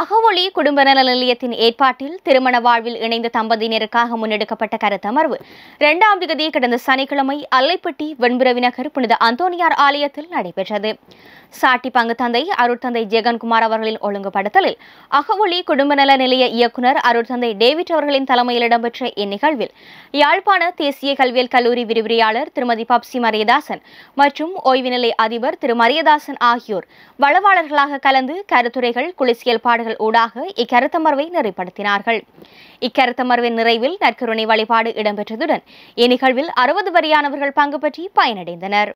அகவொளி குடும்ப நல நிலையத்தின் ஏற்பாட்டில் திருமண வாழ்வில் இணைந்த தம்பதியினருக்காக முன்னெடுக்கப்பட்ட கருத்தமர்வு இரண்டாம் திகதி கடந்த சனிக்கிழமை அல்லைப்பட்டி வெண்புரவி நகர் புனித அந்தோனியார் ஆலயத்தில் நடைபெற்றது சாட்டி பங்கு தந்தை அருட்தந்தை ஜெகன்குமார் அவர்களின் ஒழுங்குபடுத்தலில் அகவொளி குடும்ப நல நிலைய இயக்குநர் அருட்தந்தை டேவிட் அவர்களின் தலைமையில் இடம்பெற்ற இந்நிகழ்வில் யாழ்ப்பாண தேசிய கல்வியல் கல்லூரி விரிவுரையாளர் திருமதி பப்சி மரியதாசன் மற்றும் ஓய்வு நிலை அதிபர் திரு மரியதாசன் ஆகியோர் வளவாளர்களாக கலந்து கருத்துரைகள் குளிசியல் பாடுகள் செய்தியாளர்கள் ஊடாக இக்கருத்தமர்வை நிறைப்படுத்தினார்கள் இக்கருத்தமர்வின் நிறைவில் நற்கருணை வழிபாடு இடம்பெற்றதுடன் இந்நிகழ்வில் அறுபது வரியானவர்கள் பங்கு பற்றி பயனடைந்தனர்